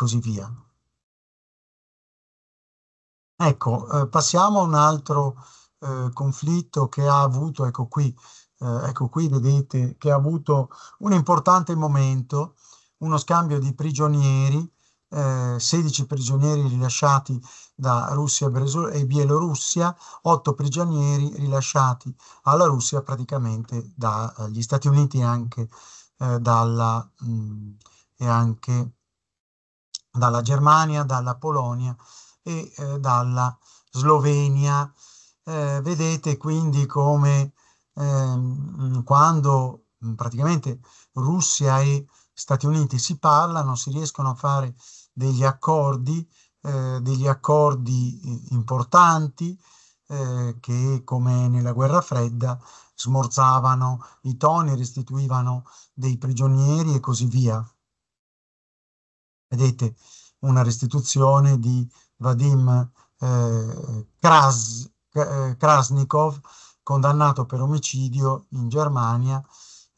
così via. Ecco, eh, passiamo a un altro eh, conflitto che ha avuto, ecco qui, eh, ecco qui vedete, che ha avuto un importante momento, uno scambio di prigionieri, 16 eh, prigionieri rilasciati da Russia e Bielorussia, 8 prigionieri rilasciati alla Russia praticamente dagli Stati Uniti e anche, eh, dalla, mh, mm, e anche dalla Germania, dalla Polonia e eh, dalla Slovenia. Eh, vedete quindi come eh, quando mm, praticamente Russia e Stati Uniti si parlano, si riescono a fare degli accordi, eh, degli accordi eh, importanti eh, che come nella guerra fredda smorzavano i toni, restituivano dei prigionieri e così via vedete una restituzione di Vadim eh, Kras, eh, Krasnikov, condannato per omicidio in Germania,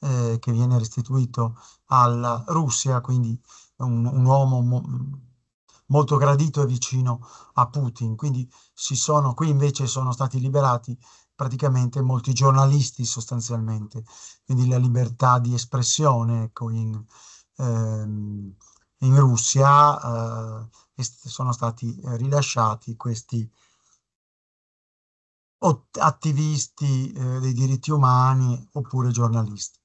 eh, che viene restituito alla Russia, quindi un, un uomo mo molto gradito e vicino a Putin. Quindi sono, qui invece sono stati liberati praticamente molti giornalisti sostanzialmente, quindi la libertà di espressione ecco, in, ehm, in Russia eh, sono stati rilasciati questi attivisti eh, dei diritti umani oppure giornalisti.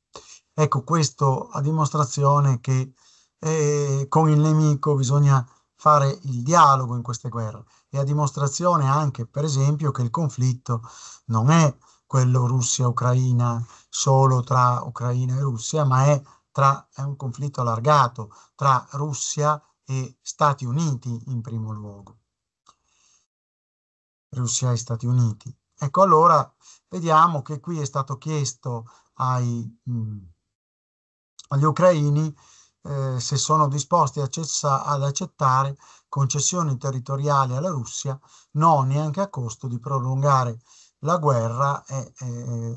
Ecco questo a dimostrazione che eh, con il nemico bisogna fare il dialogo in queste guerre e a dimostrazione anche per esempio che il conflitto non è quello Russia-Ucraina solo tra Ucraina e Russia ma è tra, è un conflitto allargato tra Russia e Stati Uniti in primo luogo. Russia e Stati Uniti. Ecco allora vediamo che qui è stato chiesto ai, mh, mm, agli ucraini eh, se sono disposti accessa, ad accettare concessioni territoriali alla Russia, no, neanche a costo di prolungare la guerra è, è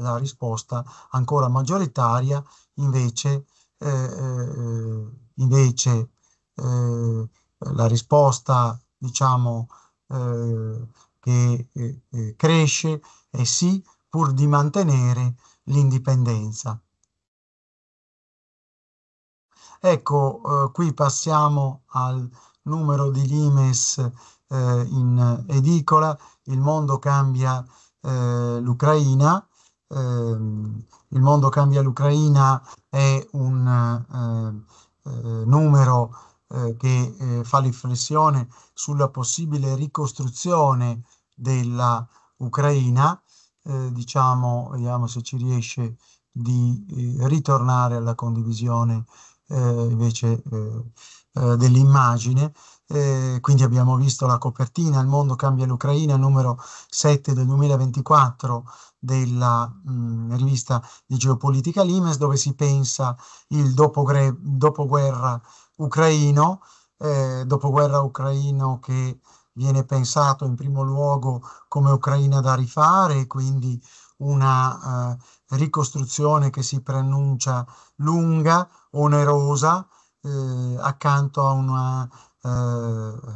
la risposta ancora maggioritaria invece eh, eh, invece eh, la risposta diciamo eh, che cresce è sì pur di mantenere l'indipendenza. Ecco, eh, qui passiamo al numero di Limes eh, in edicola, Il mondo cambia eh, l'Ucraina, Ehm, il mondo cambia l'Ucraina è un eh, eh, numero eh, che fa riflessione sulla possibile ricostruzione della Ucraina, diciamo, vediamo se ci riesce di ritornare alla condivisione invece dell'immagine quindi abbiamo visto la copertina Il mondo cambia l'Ucraina, numero 7 del 2024 della mh, mm, rivista di geopolitica Limes, dove si pensa il dopogre- dopoguerra ucraino, eh, dopoguerra ucraino che viene pensato in primo luogo come Ucraina da rifare, quindi una eh, ricostruzione che si preannuncia lunga, onerosa, eh, accanto a una eh,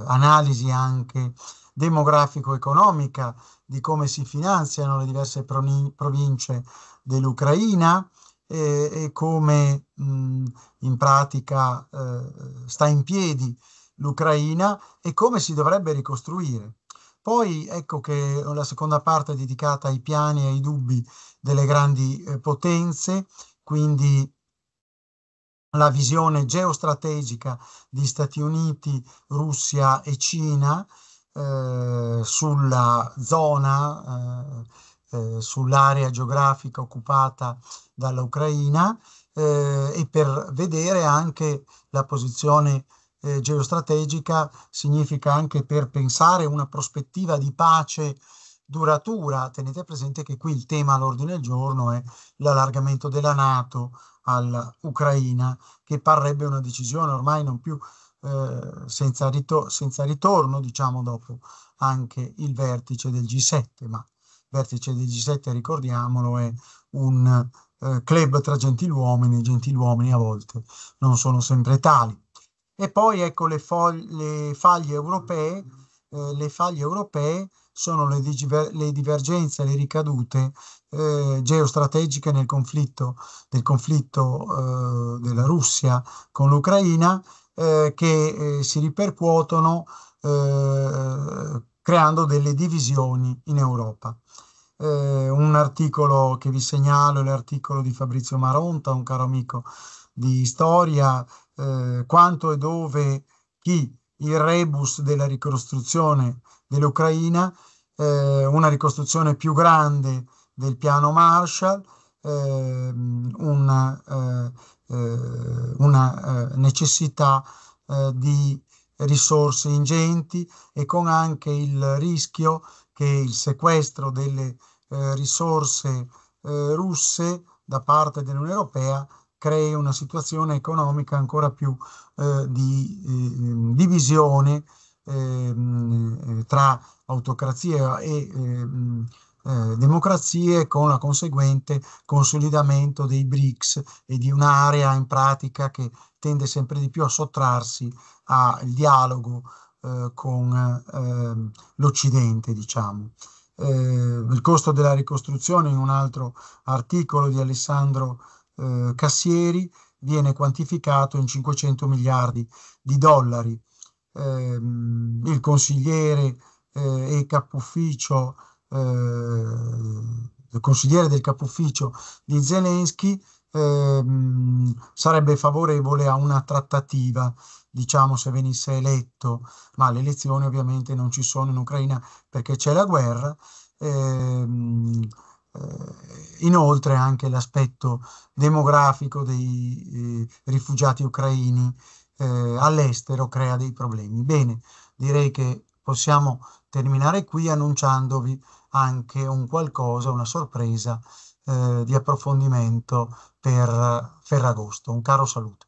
analisi anche demografico-economica di come si finanziano le diverse province dell'Ucraina e, e come mh, in pratica eh, sta in piedi l'Ucraina e come si dovrebbe ricostruire. Poi ecco che la seconda parte è dedicata ai piani e ai dubbi delle grandi eh, potenze, quindi la visione geostrategica di Stati Uniti, Russia e Cina eh, sulla zona, eh, eh, sull'area geografica occupata dall'Ucraina eh, e per vedere anche la posizione eh, geostrategica significa anche per pensare una prospettiva di pace duratura. Tenete presente che qui il tema all'ordine del giorno è l'allargamento della Nato, all'Ucraina, che parrebbe una decisione ormai non più eh, senza, ritor- senza ritorno, diciamo dopo anche il vertice del G7, ma il vertice del G7, ricordiamolo, è un eh, club tra gentiluomini, gentiluomini a volte non sono sempre tali. E poi ecco le, fo- le faglie europee, eh, le faglie europee sono le, le divergenze, le ricadute eh, geostrategiche nel conflitto, del conflitto eh, della Russia con l'Ucraina eh, che eh, si ripercuotono eh, creando delle divisioni in Europa. Eh, un articolo che vi segnalo è l'articolo di Fabrizio Maronta, un caro amico di storia, quanto e dove chi il rebus della ricostruzione dell'Ucraina, eh, una ricostruzione più grande del piano Marshall, ehm, eh, eh, una, una eh, necessità eh, di risorse ingenti e con anche il rischio che il sequestro delle risorse russe da parte dell'Unione Europea crei una situazione economica ancora più eh, di eh, divisione ehm, tra autocrazia e ehm, eh, democrazie con la conseguente consolidamento dei BRICS e di un'area in pratica che tende sempre di più a sottrarsi al dialogo eh, con eh, l'Occidente, diciamo. Eh, il costo della ricostruzione in un altro articolo di Alessandro eh, Cassieri viene quantificato in 500 miliardi di dollari ehm, il consigliere eh, e il capufficio, eh, il consigliere del capufficio di Zelensky ehm, sarebbe favorevole a una trattativa, diciamo, se venisse eletto, ma le elezioni ovviamente non ci sono in Ucraina perché c'è la guerra. Ehm, eh, inoltre anche l'aspetto demografico dei eh, rifugiati ucraini eh, all'estero crea dei problemi. Bene, direi che possiamo terminare qui annunciandovi anche un qualcosa, una sorpresa eh, di approfondimento per Ferragosto. Un caro saluto.